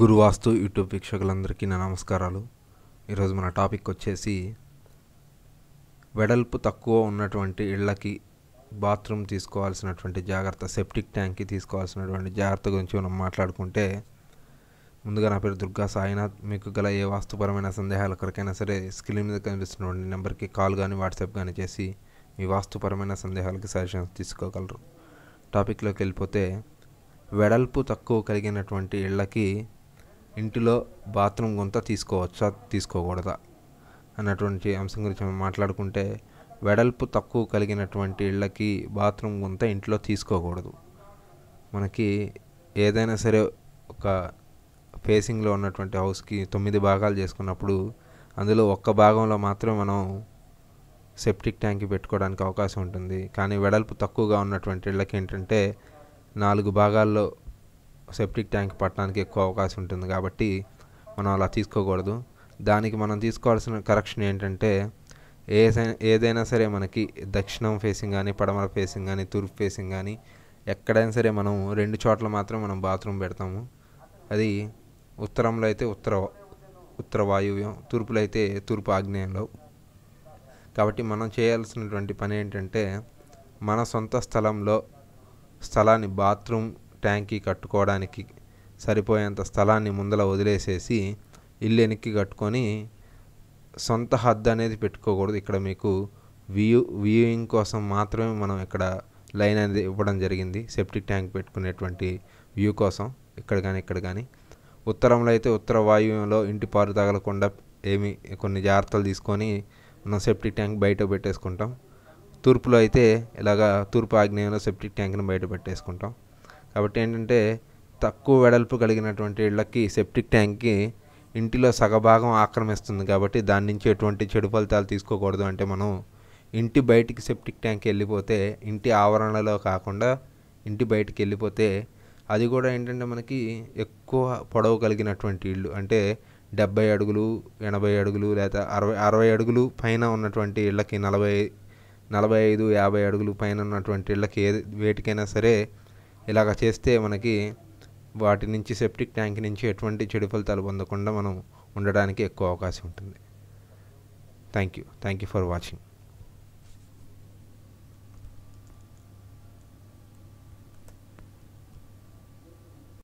గురువాస్తు YouTube వీక్షకులందరికీ నా నమస్కారాలు ఈరోజు మన టాపిక్ వచ్చేసి వెడల్పు తక్కువ ఉన్నటువంటి ఇళ్ళకి బాత్రూమ్ తీసుకోవాల్సినటువంటి జాగ్రత్త సెప్టిక్ ట్యాంక్కి తీసుకోవాల్సినటువంటి జాగ్రత్త గురించి మనం మాట్లాడుకుంటే ముందుగా నా పేరు దుర్గా సాయినాథ్ మీకు గల ఏ వాస్తుపరమైన సందేహాలు ఎక్కడికైనా సరే స్క్రీన్ మీద కనిపిస్తున్నటువంటి నెంబర్కి కాల్ కానీ వాట్సాప్ కానీ చేసి మీ వాస్తుపరమైన సందేహాలకి సజెషన్స్ తీసుకోగలరు టాపిక్లోకి వెళ్ళిపోతే వెడల్పు తక్కువ కలిగినటువంటి ఇళ్ళకి ఇంటిలో బాత్రూమ్ గుంత తీసుకోవచ్చా తీసుకోకూడదా అన్నటువంటి అంశం గురించి మాట్లాడుకుంటే వెడల్పు తక్కువ కలిగినటువంటి ఇళ్ళకి బాత్రూమ్ గుంత ఇంట్లో తీసుకోకూడదు మనకి ఏదైనా సరే ఒక ఫేసింగ్లో ఉన్నటువంటి హౌస్కి తొమ్మిది భాగాలు చేసుకున్నప్పుడు అందులో ఒక్క భాగంలో మాత్రమే మనం సెప్టిక్ ట్యాంక్ పెట్టుకోవడానికి అవకాశం ఉంటుంది కానీ వెడల్పు తక్కువగా ఉన్నటువంటి ఇళ్ళకి ఏంటంటే నాలుగు భాగాల్లో సెప్టిక్ ట్యాంక్ పట్టడానికి ఎక్కువ అవకాశం ఉంటుంది కాబట్టి మనం అలా తీసుకోకూడదు దానికి మనం తీసుకోవాల్సిన కరెక్షన్ ఏంటంటే ఏదైనా సరే మనకి దక్షిణం ఫేసింగ్ కానీ పడమర ఫేసింగ్ కానీ తూర్పు ఫేసింగ్ కానీ ఎక్కడైనా సరే మనం రెండు చోట్ల మాత్రం మనం బాత్రూమ్ పెడతాము అది ఉత్తరంలో అయితే ఉత్తర ఉత్తర వాయువ్యం తూర్పులో అయితే తూర్పు ఆగ్నేయంలో కాబట్టి మనం చేయాల్సినటువంటి పని ఏంటంటే మన సొంత స్థలంలో స్థలాన్ని బాత్రూమ్ ట్యాంకీ కట్టుకోవడానికి సరిపోయేంత స్థలాన్ని ముందల వదిలేసేసి ఇల్లు వెనక్కి కట్టుకొని సొంత హద్దు అనేది పెట్టుకోకూడదు ఇక్కడ మీకు వ్యూ వ్యూయింగ్ కోసం మాత్రమే మనం ఇక్కడ లైన్ అనేది ఇవ్వడం జరిగింది సెప్టిక్ ట్యాంక్ పెట్టుకునేటువంటి వ్యూ కోసం ఇక్కడ కానీ ఇక్కడ కానీ ఉత్తరంలో అయితే ఉత్తర వాయువులో ఇంటి పారు తగలకుండా ఏమి కొన్ని జాగ్రత్తలు తీసుకొని మనం సెప్టిక్ ట్యాంక్ బయట పెట్టేసుకుంటాం తూర్పులో అయితే ఇలాగా తూర్పు ఆగ్నేయంలో సెప్టిక్ ట్యాంక్ని బయట పెట్టేసుకుంటాం కాబట్టి ఏంటంటే తక్కువ వెడల్పు కలిగినటువంటి ఇళ్ళకి సెప్టిక్ ట్యాంక్కి ఇంటిలో సగభాగం ఆక్రమిస్తుంది కాబట్టి దాని నుంచి ఎటువంటి చెడు ఫలితాలు తీసుకోకూడదు అంటే మనం ఇంటి బయటికి సెప్టిక్ ట్యాంక్ వెళ్ళిపోతే ఇంటి ఆవరణలో కాకుండా ఇంటి బయటికి వెళ్ళిపోతే అది కూడా ఏంటంటే మనకి ఎక్కువ పొడవు కలిగినటువంటి ఇళ్ళు అంటే డెబ్బై అడుగులు ఎనభై అడుగులు లేదా అరవై అరవై అడుగులు పైన ఉన్నటువంటి ఇళ్ళకి నలభై నలభై ఐదు యాభై అడుగులు పైన ఉన్నటువంటి ఇళ్ళకి ఏ వేటికైనా సరే ఇలాగ చేస్తే మనకి వాటి నుంచి సెప్టిక్ ట్యాంక్ నుంచి ఎటువంటి చెడు ఫలితాలు పొందకుండా మనం ఉండడానికి ఎక్కువ అవకాశం ఉంటుంది thank you thank you for watching